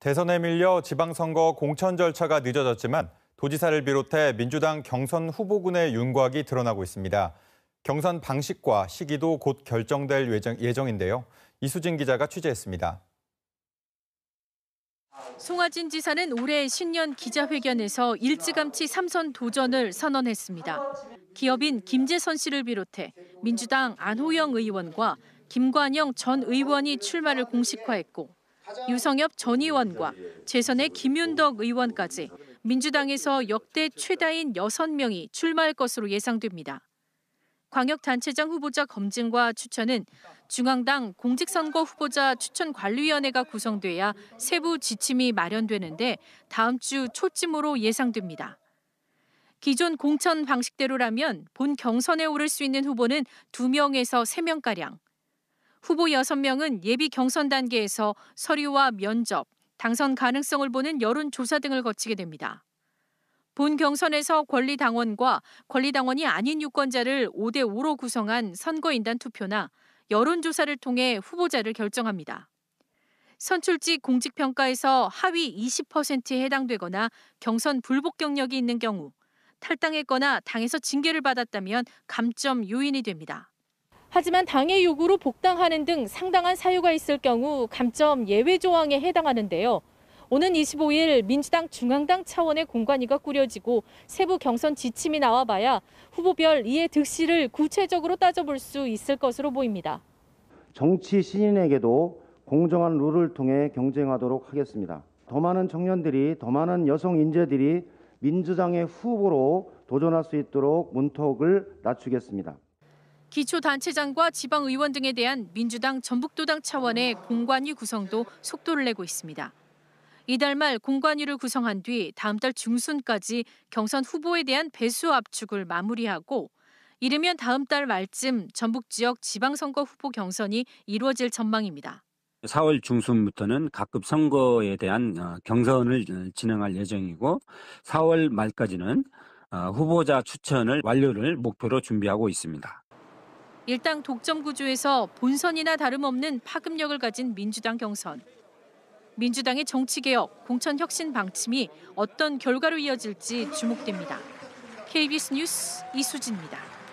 대선에 밀려 지방선거 공천 절차가 늦어졌지만 도지사를 비롯해 민주당 경선 후보군의 윤곽이 드러나고 있습니다. 경선 방식과 시기도 곧 결정될 예정, 인데요 이수진 기자가 취재했습니다. 송하진 지사는 올해 신년 기자회견에서 일찌감치 삼선 도전을 선언했습니다. 기업인 김재선 씨를 비롯해 민주당 안호영 의원과 김관영 전 의원이 출마를 공식화했고 유성엽 전 의원과 재선의 김윤덕 의원까지 민주당에서 역대 최다인 6명이 출마할 것으로 예상됩니다. 광역단체장 후보자 검증과 추천은 중앙당 공직선거 후보자 추천관리위원회가 구성돼야 세부 지침이 마련되는데 다음 주 초쯤으로 예상됩니다. 기존 공천 방식대로라면 본 경선에 오를 수 있는 후보는 2명에서 3명가량, 후보 6명은 예비 경선 단계에서 서류와 면접, 당선 가능성을 보는 여론조사 등을 거치게 됩니다. 본 경선에서 권리당원과 권리당원이 아닌 유권자를 5대5로 구성한 선거인단 투표나 여론조사를 통해 후보자를 결정합니다. 선출직 공직평가에서 하위 20%에 해당되거나 경선 불복 경력이 있는 경우 탈당했거나 당에서 징계를 받았다면 감점 요인이 됩니다. 하지만 당의 요구로 복당하는 등 상당한 사유가 있을 경우 감점 예외 조항에 해당하는데요. 오는 25일 민주당 중앙당 차원의 공관위가 꾸려지고 세부 경선 지침이 나와봐야 후보별 이해 득실을 구체적으로 따져볼 수 있을 것으로 보입니다. 정치 신인에게도 공정한 룰을 통해 경쟁하도록 하겠습니다. 더 많은 청년들이 더 많은 여성 인재들이 민주당의 후보로 도전할 수 있도록 문턱을 낮추겠습니다. 기초단체장과 지방의원 등에 대한 민주당 전북도당 차원의 공관위 구성도 속도를 내고 있습니다. 이달 말 공관위를 구성한 뒤 다음 달 중순까지 경선 후보에 대한 배수 압축을 마무리하고 이르면 다음 달 말쯤 전북 지역 지방선거 후보 경선이 이루어질 전망입니다. 4월 중순부터는 각급 선거에 대한 어, 경선을 어, 진행할 예정이고 4월 말까지는 어, 후보자 추천을 완료를 목표로 준비하고 있습니다. 일당 독점 구조에서 본선이나 다름없는 파급력을 가진 민주당 경선. 민주당의 정치개혁, 공천혁신 방침이 어떤 결과로 이어질지 주목됩니다. KBS 뉴스 이수진입니다.